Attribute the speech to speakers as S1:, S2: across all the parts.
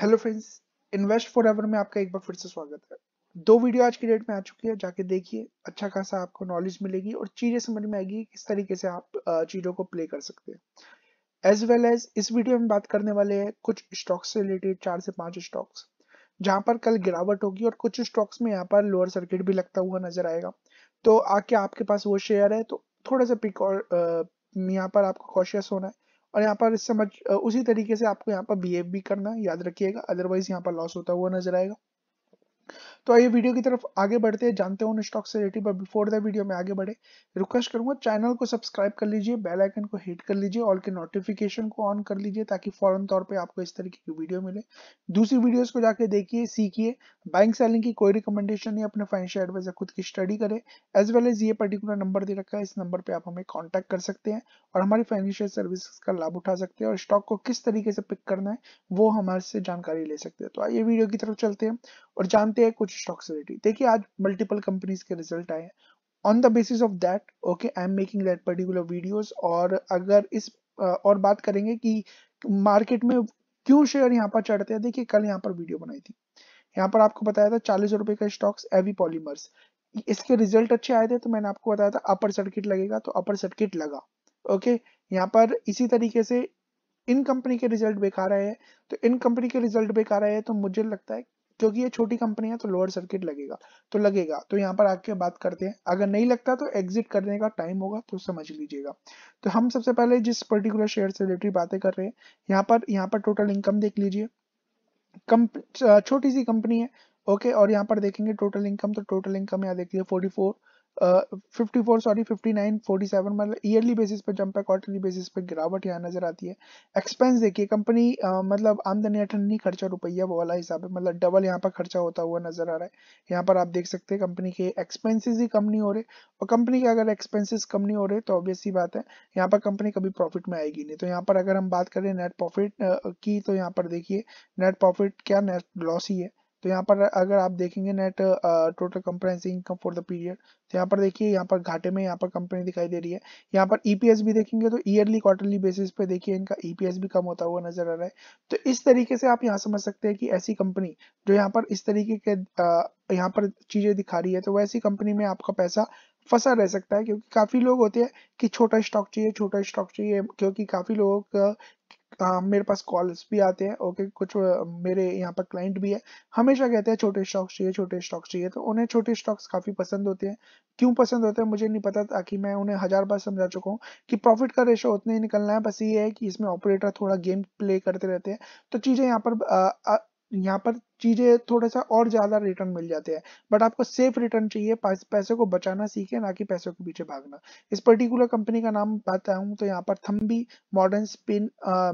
S1: hello friends invest forever में आपका एक बार फिर से स्वागत है दो वीडियो आज की डेट में आ चुकी है जाके देखिए अच्छा खासा आपको नॉलेज मिलेगी और चीजें समझ में आएगी किस तरीके से आप चीजों को प्ले कर सकते हैं एज वेल एज इस वीडियो में बात करने वाले हैं कुछ स्टॉक्स से रिलेटेड चार से पांच स्टॉक्स जहां पर कल गिरावट होगी और कुछ स्टॉक्स में यहाँ पर लोअर सर्किट भी लगता हुआ नजर आएगा तो आके आपके पास वो शेयर है तो थोड़ा सा पिक और यहाँ पर आपको कॉशियस होना है और यहाँ पर समझ उसी तरीके से आपको यहाँ पर बिहेव भी करना याद रखिएगा अदरवाइज यहाँ पर लॉस होता हुआ नजर आएगा तो आइए वीडियो की तरफ आगे बढ़ते हैं जानते हो उन स्टॉक से related but before the video में आगे बढ़े रिक्वेस्ट करूंगा चैनल को सब्सक्राइब कर लीजिए बेल आइकन को हिट कर लीजिए ऑल के नोटिफिकेशन को ऑन कर लीजिए ताकि फौरन तौर पर आपको इस तरीके की वीडियो मिले दूसरी वीडियोज को जाके देखिए सीखिए बैंक सेलिंग की कोई रिकमेंडेशन नहीं अपने फाइनेंशियल एडवाइजर खुद की स्टडी करें एज वेल एज ये पर्टिकुलर नंबर दे रखा है इस नंबर पर आप हमें कॉन्टैक्ट कर सकते हैं और हमारी फाइनेंशियल सर्विस का लाभ उठा सकते हैं और स्टॉक को किस तरीके से पिक करना है वो हमारे से जानकारी ले सकते हैं तो आइए वीडियो की तरफ चलते हैं और जानते हैं कुछ कुछ about रिलेटेड देखिए आज मल्टीपल कंपनीज के रिजल्ट आए हैं on the basis of that okay I am making that particular videos और अगर इस और बात करेंगे कि मार्केट में क्यों शेयर यहाँ पर चढ़ते हैं देखिए कल यहाँ पर वीडियो बनाई थी यहाँ पर आपको बताया था चालीस रुपए का स्टॉक्स एवी पॉलीमर्स इसके रिजल्ट अच्छे आए थे तो मैंने आपको बताया था अपर सर्किट लगेगा तो अपर सर्किट लगा ओके यहाँ पर इसी तरीके से इन कंपनी के रिजल्ट बेकार आए हैं तो इन कंपनी के रिजल्ट बेकार आए हैं तो मुझे लगता है क्योंकि ये छोटी कंपनी है तो लोअर सर्किट लगेगा तो लगेगा तो यहाँ पर आके बात करते हैं अगर नहीं लगता तो एग्जिट करने का टाइम होगा तो समझ लीजिएगा तो हम सबसे पहले जिस पर्टिकुलर शेयर से रिलेटेड बातें कर रहे हैं यहाँ पर यहाँ पर टोटल इनकम देख लीजिए छोटी सी कंपनी है ओके और यहाँ पर देखेंगे टोटल इनकम तो टोटल इनकम यहाँ देखिए forty fifty four sorry fifty nine forty seven मतलब ईयरली बेसिस पर जंप है क्वार्टरली बेसिस पर गिरावट यहाँ नजर आती है एक्सपेंस देखिए कंपनी मतलब आमदनी अठन्नी खर्चा रुपया वो वाला हिसाब है मतलब डबल यहाँ पर खर्चा होता हुआ नजर आ रहा है यहाँ पर आप देख सकते हैं कंपनी के एक्सपेंसिस ही कम नहीं हो रहे और कंपनी के अगर एक्सपेंसिस कम नहीं हो रहे तो ही बात है यहाँ पर कंपनी कभी प्रॉफिट में आएगी नहीं तो यहाँ पर अगर हम बात करें नेट प्रॉफिट की तो यहाँ पर देखिए नेट प्रॉफिट क्या नेट लॉस ही है तो यहाँ पर अगर आप देखेंगे net total comprehensive income for the period तो यहाँ पर देखिए यहाँ पर घाटे में यहाँ पर कंपनी दिखाई दे रही है यहाँ पर ईपीएस e भी देखेंगे तो ईयरली क्वार्टरली बेसिस पे देखिए इनका ईपीएस e भी कम होता हुआ नजर आ रहा है तो इस तरीके से आप यहाँ समझ सकते हैं कि ऐसी कंपनी जो यहाँ पर इस तरीके के यहाँ पर चीजें दिखा रही है तो वैसी कंपनी में आपका पैसा फंसा रह सकता है क्योंकि काफी लोग होते हैं कि छोटा स्टॉक चाहिए छोटा स्टॉक चाहिए क्योंकि काफी लोगों का हाँ मेरे पास कॉल्स भी आते हैं ओके कुछ मेरे यहाँ पर क्लाइंट भी है हमेशा कहते हैं छोटे स्टॉक्स चाहिए छोटे स्टॉक्स चाहिए तो उन्हें छोटे स्टॉक्स काफ़ी पसंद होते हैं क्यों पसंद होते हैं मुझे नहीं पता ताकि मैं उन्हें हज़ार बार समझा चुका हूँ कि प्रॉफिट का रेशो उतना ही निकलना है बस ये है कि इसमें ऑपरेटर थोड़ा गेम प्ले करते रहते हैं तो चीज़ें यहाँ पर आ, आ, यहाँ पर चीजें थोड़ा सा और ज्यादा रिटर्न मिल जाते हैं बट आपको सेफ रिटर्न चाहिए पैसे को बचाना सीखे ना कि पैसे के पीछे भागना इस पर्टिकुलर कंपनी का नाम बताऊं तो यहाँ पर Thambi modern spin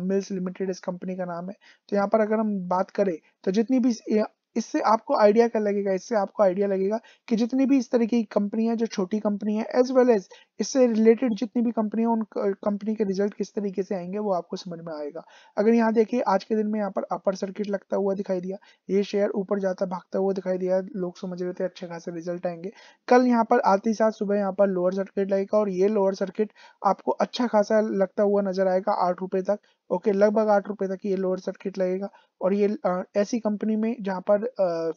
S1: mills limited इस कंपनी का नाम है तो यहाँ पर अगर हम बात करें तो जितनी भी इससे आपको आइडिया क्या लगेगा इससे आपको आइडिया लगेगा कि जितनी भी इस तरीके की कंपनियां जो छोटी कंपनी है एज वेल एज इससे रिलेटेड जितनी भी कंपनियां उन कंपनी के रिजल्ट किस तरीके से आएंगे वो आपको समझ में आएगा अगर यहाँ देखिए आज के दिन में यहाँ पर अपर सर्किट लगता हुआ दिखाई दिया ये शेयर ऊपर जाता भागता हुआ दिखाई दिया लोग समझ रहे थे अच्छे खासे रिजल्ट आएंगे कल यहाँ पर आते ही साथ सुबह यहाँ पर लोअर सर्किट लगेगा और ये लोअर सर्किट आपको अच्छा खासा लगता हुआ नजर आएगा आठ तक ओके लगभग आठ रुपए तक ये लोअर सर्किट लगेगा और ये ऐसी कंपनी में जहाँ पर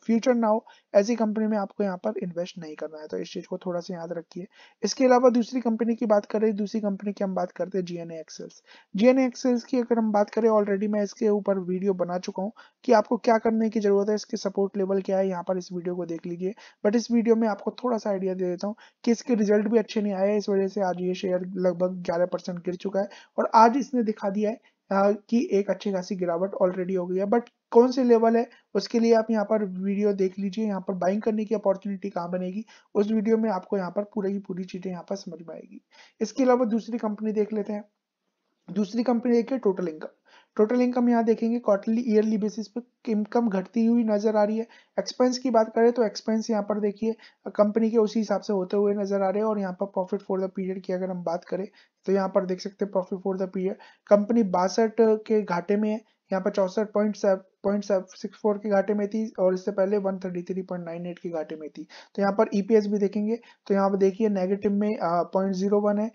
S1: फ्यूचर ना हो ऐसी कंपनी में आपको यहाँ पर इन्वेस्ट नहीं करना है तो इस चीज को थोड़ा सा याद रखिए इसके अलावा दूसरी कंपनी की बात करें दूसरी कंपनी की हम बात करते हैं जीएनए एक्सेल्स जीएनए एक्सेल्स की अगर हम बात करें ऑलरेडी मैं इसके ऊपर वीडियो बना चुका हूँ कि आपको क्या करने की जरूरत है इसके सपोर्ट लेवल क्या है यहाँ पर इस वीडियो को देख लीजिए बट इस वीडियो में आपको थोड़ा सा आइडिया दे देता हूँ कि इसके रिजल्ट भी अच्छे नहीं आए इस वजह से आज ये शेयर लगभग ग्यारह गिर चुका है और आज इसने दिखा दिया है की एक अच्छी खासी गिरावट ऑलरेडी हो गई है बट कौन से लेवल है उसके लिए आप यहाँ पर वीडियो देख लीजिए यहाँ पर बाइंग करने की अपॉर्चुनिटी कहाँ बनेगी उस वीडियो में आपको यहाँ पर पूरी की पूरी चीजें यहाँ पर समझ में आएगी इसके अलावा दूसरी कंपनी देख लेते हैं दूसरी कंपनी देखिए टोटल इनकम टोटल इनकम यहाँ देखेंगे क्वार्टरली ईयरली बेसिस पे इनकम घटती हुई नजर आ रही है एक्सपेंस की बात करें तो एक्सपेंस यहाँ पर देखिए कंपनी के उसी हिसाब से होते हुए नजर आ रहे हैं और यहाँ पर प्रॉफिट फॉर द पीरियड की अगर हम बात करें तो यहाँ पर देख सकते हैं profit for the period company बासठ के घाटे में है यहाँ पर चौसठ पॉइंट पॉइंट सिक्स फोर के घाटे में थी और इससे पहले 133.98 के घाटे में थी तो यहाँ पर ईपीएस e भी देखेंगे तो यहाँ पर देखिए नेगेटिव में पॉइंट जीरो वन है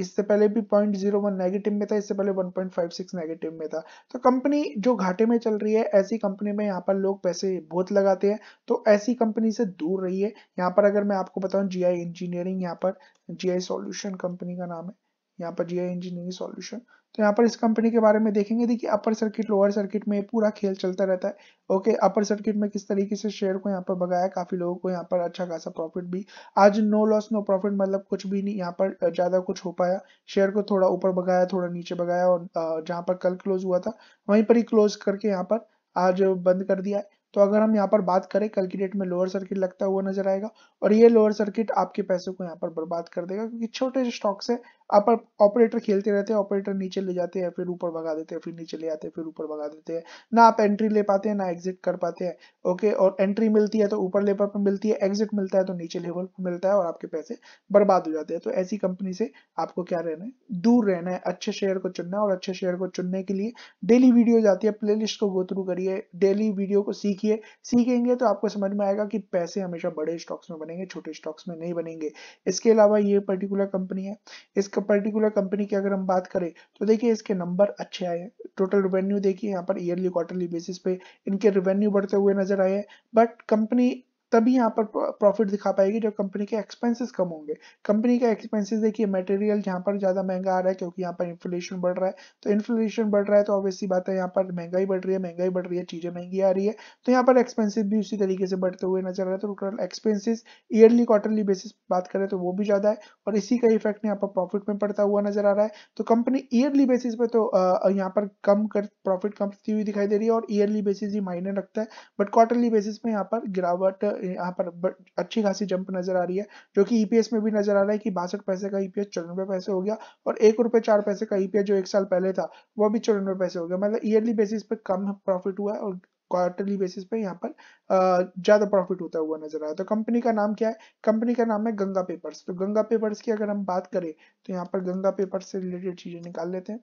S1: इससे पहले भी पॉइंट जीरो वन नेगेटिव में था इससे पहले 1.56 नेगेटिव में था तो कंपनी जो घाटे में चल रही है ऐसी कंपनी में यहाँ पर लोग पैसे बहुत लगाते हैं तो ऐसी कंपनी से दूर रही है यहाँ पर अगर मैं आपको बताऊँ जी इंजीनियरिंग यहाँ पर जी आई कंपनी का नाम है यहाँ पर जी आई इंजीनियरिंग सोल्यूशन तो यहाँ पर इस कंपनी के बारे में देखेंगे देखिए अपर सर्किट लोअर सर्किट में पूरा खेल चलता रहता है ओके अपर सर्किट में किस तरीके से शेयर को यहाँ पर भगाया काफी लोगों को यहाँ पर अच्छा खासा प्रॉफिट भी आज नो लॉस नो प्रॉफिट मतलब कुछ भी नहीं यहाँ पर ज्यादा कुछ हो पाया शेयर को थोड़ा ऊपर भगाया थोड़ा नीचे भगाया और जहाँ पर कल क्लोज हुआ था वहीं पर ही क्लोज करके यहाँ पर आज बंद कर दिया है तो अगर हम यहाँ पर बात करें कल की डेट में लोअर सर्किट लगता हुआ नजर आएगा और ये लोअर सर्किट आपके पैसे को यहाँ पर बर्बाद कर देगा क्योंकि छोटे स्टॉक्स है आप ऑपरेटर खेलते रहते हैं ऑपरेटर नीचे ले जाते हैं फिर ऊपर भगा देते हैं फिर नीचे ले आते हैं फिर ऊपर भगा देते हैं ना आप एंट्री ले पाते हैं ना एग्जिट कर पाते हैं ओके और एंट्री मिलती है तो ऊपर लेवल पर मिलती है एग्जिट मिलता है तो नीचे लेवल पर मिलता है और आपके पैसे बर्बाद हो जाते हैं तो ऐसी कंपनी से आपको क्या रहना है दूर रहना है अच्छे शेयर को चुनना है और अच्छे शेयर को चुनने के लिए डेली वीडियोज आती है लिस्ट को गो थ्रू करिए डेली वीडियो को सीखिए सीखेंगे तो आपको समझ में आएगा कि पैसे हमेशा बड़े स्टॉक्स में बनेंगे छोटे स्टॉक्स में नहीं बनेंगे इसके अलावा ये पर्टिकुलर कंपनी है इसका पर्टिकुलर कंपनी की अगर हम बात करें तो देखिए इसके नंबर अच्छे आए हैं टोटल रिवेन्यू देखिए यहाँ पर ईयरली क्वार्टरली बेसिस पे इनके रिवेन्यू बढ़ते हुए नजर आए हैं बट कंपनी तभी यहाँ पर प्रॉफिट दिखा पाएगी जब कंपनी के एक्सपेंसेस कम होंगे कंपनी के एक्सपेंसेस देखिए मटेरियल यहाँ पर ज्यादा महंगा आ रहा है क्योंकि यहाँ पर इन्फ्लेशन बढ़ रहा है तो इन्फ्लेशन बढ़ रहा है तो ऑब्वियसली बात है यहाँ पर महंगाई बढ़ रही है महंगाई बढ़ रही है चीजें महंगी आ रही है तो यहाँ पर एक्सपेंसिस भी उसी तरीके से बढ़ते हुए नजर आ रहा है तो total expenses yearly quarterly basis बात करें तो वो भी ज्यादा है और इसी का इफेक्ट यहाँ पर प्रॉफिट में पड़ता हुआ नजर आ रहा है तो कंपनी ईयरली बेसिस पर तो यहाँ पर कम कर प्रॉफिट कम हुई दिखाई दे रही है और ईयरली बेसिस ही मायने रखता है बट क्वार्टरली बेसिस पर यहाँ पर गिरावट यहाँ पर अच्छी खासी जंप नजर आ रही है जो कि ईपीएस e में भी नजर आ रहा है कि बासठ पैसे का ईपीएस e चौरानवे पैसे हो गया और एक रुपए चार पैसे का ईपीएस e जो एक साल पहले था वो भी चौरानवे पैसे हो गया मतलब ईयरली बेसिस पे कम प्रॉफिट हुआ है और क्वार्टरली बेसिस पे यहाँ पर ज़्यादा प्रॉफिट होता हुआ नजर आया तो कंपनी का नाम क्या है कंपनी का नाम है गंगा पेपर्स तो गंगा पेपर्स की अगर हम बात करें तो यहाँ पर गंगा पेपर्स से रिलेटेड चीज़ें निकाल लेते हैं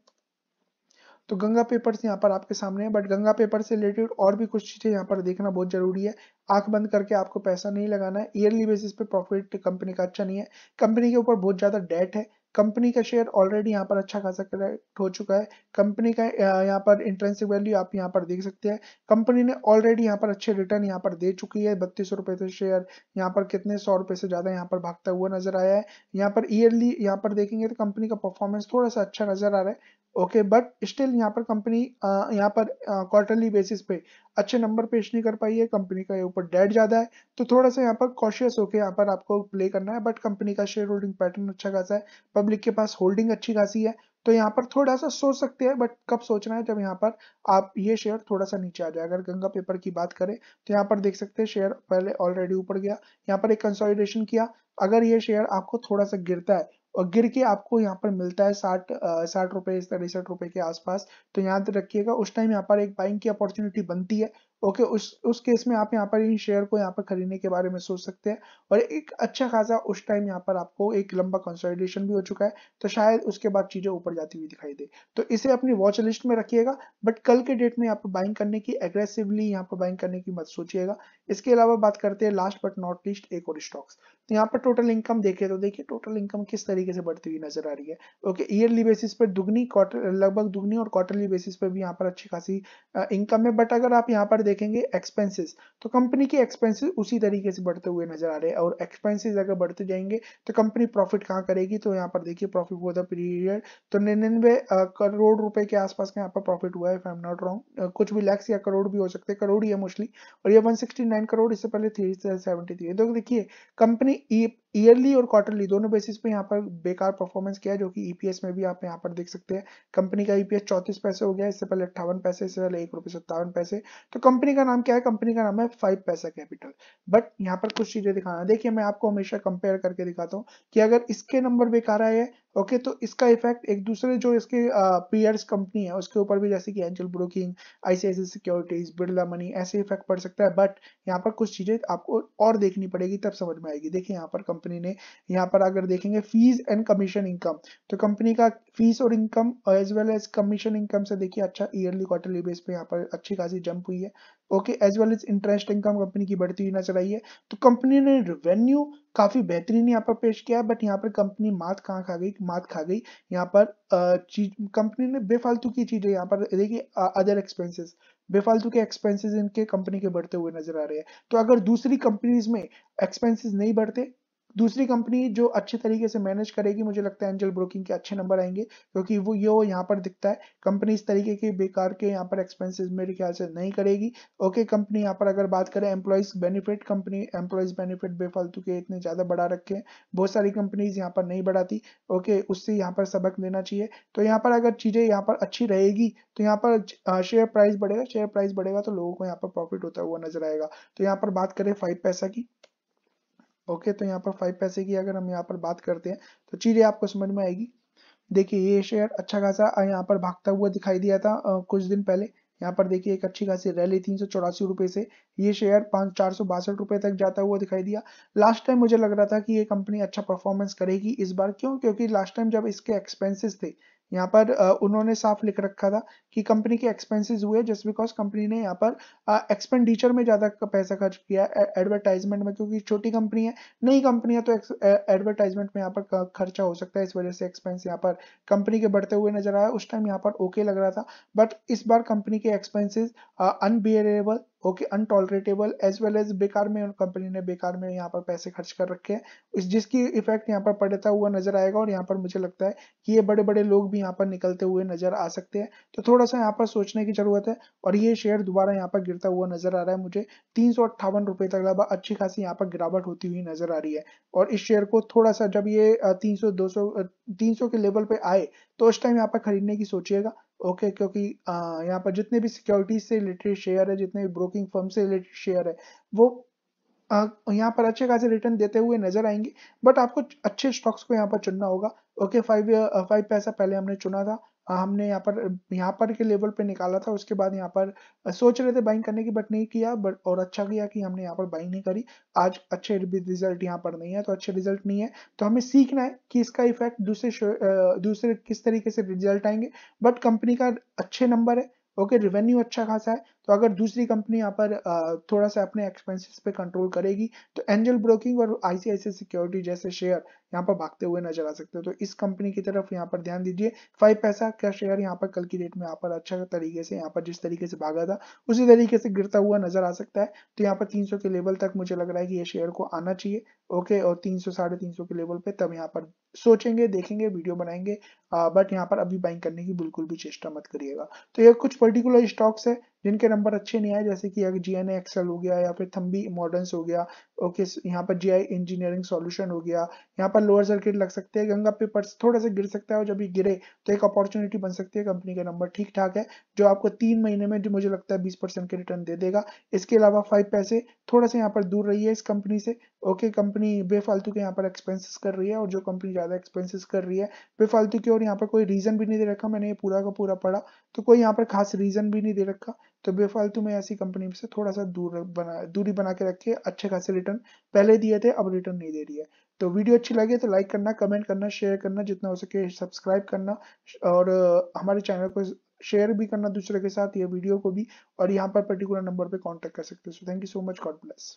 S1: तो गंगा पेपर्स यहाँ पर आपके सामने है बट गंगा पेपर से रिलेटेड और भी कुछ चीज़ें यहाँ पर देखना बहुत जरूरी है आंख बंद करके आपको पैसा नहीं लगाना है ईयरली बेसिस पे प्रॉफिट कंपनी का अच्छा नहीं है कंपनी के ऊपर बहुत ज़्यादा डेट है कंपनी का शेयर ऑलरेडी यहाँ पर अच्छा खासा करेक्ट हो चुका है कंपनी का यहाँ पर इंटरेंसिव वैल्यू आप यहाँ पर देख सकते हैं कंपनी ने ऑलरेडी यहाँ पर अच्छे रिटर्न यहाँ पर दे चुकी है बत्तीस रुपए से शेयर यहाँ पर कितने सौ रुपए से ज्यादा यहाँ पर भागता हुआ नजर आया है यहाँ पर ईयरली यहाँ पर देखेंगे तो कंपनी का परफॉर्मेंस थोड़ा सा अच्छा नजर आ रहा है ओके बट स्टिल यहाँ पर कंपनी यहाँ पर क्वार्टरली बेसिस पे अच्छे नंबर पेश नहीं कर पाई है कंपनी का ऊपर डेट ज़्यादा है तो थोड़ा सा यहाँ पर कॉशियस होके यहाँ पर आपको प्ले करना है बट कंपनी का शेयर होल्डिंग पैटर्न अच्छा खासा है पब्लिक के पास होल्डिंग अच्छी खासी है तो यहाँ पर थोड़ा सा सोच सकते हैं बट कब सोचना है जब यहाँ पर आप ये शेयर थोड़ा सा नीचे आ जाए अगर गंगा पेपर की बात करें तो यहाँ पर देख सकते हैं शेयर पहले ऑलरेडी ऊपर गया यहाँ पर एक कंसोलिडेशन किया अगर ये शेयर आपको थोड़ा सा गिरता है और गिर के आपको यहाँ पर मिलता है साठ साठ रुपए तिरसठ रुपए के आसपास तो याद रखिएगा उस टाइम यहाँ पर एक बाइंग की अपॉर्चुनिटी बनती है ओके उस उस केस में आप यहाँ पर इन शेयर को यहाँ पर खरीदने के बारे में सोच सकते हैं और एक अच्छा खासा उस टाइम यहाँ पर आपको एक लंबा कंसोलिडेशन भी हो चुका है तो शायद उसके बाद चीजें ऊपर जाती हुई दिखाई दे तो इसे अपनी वॉच लिस्ट में रखिएगा बट कल के डेट में यहाँ पर बाइंग करने की एग्रेसिवली यहाँ पर बाइंग करने की मत सोचिएगा इसके अलावा बात करते हैं लास्ट बट नॉट लिस्ट एक और स्टॉक्स तो यहाँ पर टोटल इनकम देखे तो देखिए टोटल इनकम किस तरीके से बढ़ती हुई नजर आ रही है ओके ईयरली बेसिस पर दुगनी क्वार्टर लगभग दुगनी और क्वार्टरली बेसिस पर भी यहाँ पर अच्छी खासी इनकम है बट अगर आप यहाँ पर देखेंगे एक्सपेंसेस तो कंपनी के एक्सपेंसेस उसी तरीके से बढ़ते हुए नजर आ रहे हैं और एक्सपेंसेस अगर बढ़ते जाएंगे तो कंपनी प्रॉफिट कहाँ करेगी तो यहाँ पर देखिए प्रॉफिट फॉर द पीरियड तो निन्यानवे करोड़ रुपए के आसपास का यहाँ पर प्रॉफिट हुआ है आई एम नॉट रॉन्ग कुछ भी लैक्स या करोड़ भी हो सकते हैं करोड़ ही है मोस्टली और ये वन करोड़ इससे पहले थ्री सेवेंटी थ्री तो देखिए कंपनी ईयरली और क्वार्टरली दोनों बेसिस पे यहाँ पर बेकार परफॉर्मेंस किया जो कि ईपीएस e में भी आप यहाँ पर देख सकते हैं कंपनी का ईपीएस e चौतीस पैसे हो गया इससे पहले अट्ठावन पैसे इससे पहले एक रुपए सत्तावन पैसे तो कंपनी का नाम क्या है कंपनी का नाम है फाइव पैसा कैपिटल बट यहाँ पर कुछ चीजें दिखाना देखिए मैं आपको हमेशा कंपेयर करके दिखाता हूँ कि अगर इसके नंबर बेकार आए हैं ओके तो इसका इफेक्ट एक दूसरे जो इसके पीयर्स कंपनी है उसके ऊपर भी जैसे कि angel broking ICICI securities Birla money ऐसे इफेक्ट पड़ सकता है बट यहाँ पर कुछ चीजें आपको और देखनी पड़ेगी तब समझ में आएगी देखिए यहाँ पर कंपनी ने यहाँ पर अगर देखेंगे फीस एंड कमीशन इनकम तो कंपनी का फीस और income as well as commission income से देखिए अच्छा ईयरली क्वार्टरली बेस पे यहाँ पर अच्छी खासी जंप हुई है okay as well as interest income company की बढ़ती हुई नजर आई है तो कंपनी ने रेवेन्यू काफी बेहतरीन यहाँ पर पेश किया है बट यहाँ पर कंपनी मात कहाँ खा गई मात खा गई यहाँ पर चीज कंपनी ने बेफालतू की चीजें यहाँ पर देखिए अदर एक्सपेंसेस बेफालतू के एक्सपेंसेस इनके कंपनी के बढ़ते हुए नजर आ रहे हैं तो अगर दूसरी कंपनीज में एक्सपेंसेस नहीं बढ़ते दूसरी कंपनी जो अच्छे तरीके से मैनेज करेगी मुझे लगता है एंजल ब्रोकिंग के अच्छे नंबर आएंगे क्योंकि वो ये यहाँ पर दिखता है कंपनी इस तरीके के बेकार के यहाँ पर एक्सपेंसेस मेरे ख्याल से नहीं करेगी ओके कंपनी यहाँ पर अगर बात करें employees benefit company employees benefit बेफालतू के इतने ज़्यादा बढ़ा रखे हैं बहुत सारी कंपनीज यहाँ पर नहीं बढ़ाती ओके उससे यहाँ पर सबक लेना चाहिए तो यहाँ पर अगर चीज़ें यहाँ पर अच्छी रहेगी तो यहाँ पर शेयर प्राइस बढ़ेगा शेयर प्राइस बढ़ेगा तो लोगों को यहाँ पर प्रॉफिट होता हुआ नजर आएगा तो यहाँ पर बात करें फाइव पैसा की ओके तो यहाँ पर फाइव पैसे की अगर हम यहाँ पर बात करते हैं तो चीज़ें आपको समझ में आएगी देखिए ये शेयर अच्छा खासा यहाँ पर भागता हुआ दिखाई दिया था आ, कुछ दिन पहले यहाँ पर देखिए एक अच्छी खासी रैली तीन सौ चौरासी रुपए से ये शेयर पांच चार सौ बासठ रुपए तक जाता हुआ दिखाई दिया लास्ट टाइम मुझे लग रहा था कि ये कंपनी अच्छा परफॉर्मेंस करेगी इस बार क्यों क्योंकि लास्ट टाइम जब इसके एक्सपेंसेस थे यहाँ पर उन्होंने साफ लिख रखा था कि कंपनी के एक्सपेंसेस हुए जस्ट बिकॉज कंपनी ने यहाँ पर एक्सपेंडिचर में ज़्यादा पैसा खर्च किया एडवर्टाइजमेंट में क्योंकि छोटी कंपनी है नई कंपनी है तो एडवर्टाइजमेंट में यहाँ पर खर्चा हो सकता है इस वजह से एक्सपेंस यहाँ पर कंपनी के बढ़ते हुए नजर आया उस टाइम यहाँ पर ओके लग रहा था बट इस बार कंपनी के expenses unbearable okay untolerable as well as बेकार में कंपनी ने बेकार में यहाँ पर पैसे खर्च कर रखे हैं जिसकी इफेक्ट यहाँ पर पड़ता हुआ नजर आएगा और यहाँ पर मुझे लगता है कि ये बड़े बड़े लोग भी यहाँ पर निकलते हुए नजर आ सकते हैं तो थोड़ा सा यहाँ पर सोचने की जरूरत है और ये शेयर दोबारा यहाँ पर गिरता हुआ नजर आ रहा है मुझे तीन सौ अट्ठावन रुपए तक लगभग अच्छी खासी यहाँ पर गिरावट होती हुई नजर आ रही है और इस शेयर को थोड़ा सा जब ये तीन सौ दो सौ तीन सौ के लेवल पे आए तो उस टाइम यहाँ पर खरीदने की सोचिएगा ओके okay, क्योंकि यहाँ पर जितने भी सिक्योरिटी से रिलेटेड शेयर है जितने भी ब्रोकिंग फर्म से रिलेटेड शेयर है वो यहाँ पर अच्छे खासे रिटर्न देते हुए नजर आएंगे बट आपको अच्छे स्टॉक्स को यहाँ पर चुनना होगा ओके फाइव फाइव पैसा पहले हमने चुना था हमने यहाँ पर यहाँ पर के लेवल पे निकाला था उसके बाद यहाँ पर सोच रहे थे बाइंग करने की बट नहीं किया बट और अच्छा किया कि हमने यहाँ पर बाइंग नहीं करी आज अच्छे रिजल्ट यहाँ पर नहीं है तो अच्छे रिजल्ट नहीं है तो हमें सीखना है कि इसका इफेक्ट दूसरे दूसरे किस तरीके से रिजल्ट आएंगे बट कंपनी का अच्छे नंबर है ओके okay, रिवेन्यू अच्छा खासा है तो अगर दूसरी कंपनी यहाँ पर थोड़ा सा अपने एक्सपेंसेस पे कंट्रोल करेगी तो एंजल ब्रोकिंग और आईसीआईसी सिक्योरिटी जैसे शेयर यहाँ पर भागते हुए नजर आ सकते हो तो इस कंपनी की तरफ यहाँ पर ध्यान दीजिए फाइव पैसा का शेयर यहाँ पर कल की डेट में यहाँ पर अच्छा तरीके से यहाँ पर जिस तरीके से भागा था उसी तरीके से गिरता हुआ नजर आ सकता है तो यहाँ पर 300 के लेवल तक मुझे लग रहा है कि ये शेयर को आना चाहिए ओके और तीन सौ के लेवल पे तब यहाँ पर सोचेंगे देखेंगे वीडियो बनाएंगे आ, बट यहाँ पर अभी बाइंग करने की बिल्कुल भी चेष्टा मत करिएगा तो ये कुछ पर्टिकुलर स्टॉक्स है जिनके नंबर अच्छे नहीं आए जैसे कि अगर जी एन हो गया या फिर थम्बी मॉडर्न हो गया ओके okay, यहाँ पर जीआई इंजीनियरिंग सॉल्यूशन हो गया यहाँ पर लोअर सर्किट लग सकते हैं गंगा पेपर थोड़ा सा गिर सकता है और जब ये गिरे तो एक अपॉर्चुनिटी बन सकती है कंपनी का नंबर ठीक ठाक है जो आपको तीन महीने में जो मुझे लगता है बीस परसेंट के रिटर्न दे देगा इसके अलावा फाइव पैसे थोड़ा सा यहाँ पर दूर रही है इस कंपनी से ओके okay, कंपनी बेफालतू के यहाँ पर एक्सपेंसिस कर रही है और जो कंपनी ज़्यादा एक्सपेंसिस कर रही है बेफालतू की और यहाँ पर कोई रीज़न भी नहीं दे रखा मैंने ये पूरा का पूरा पढ़ा तो कोई यहाँ पर खास रीज़न भी नहीं दे रखा तो बेफालतू में ऐसी कंपनी से थोड़ा सा दूर बना दूरी बना के रखिए अच्छे खासे रिटर्न पहले दिए थे अब रिटर्न नहीं दे रही है तो वीडियो अच्छी लगे तो लाइक करना कमेंट करना शेयर करना जितना हो सके सब्सक्राइब करना और हमारे चैनल को शेयर भी करना दूसरे के साथ ये वीडियो को भी और यहाँ पर पर्टिकुलर नंबर पे कांटेक्ट कर सकते हो so thank you so much God bless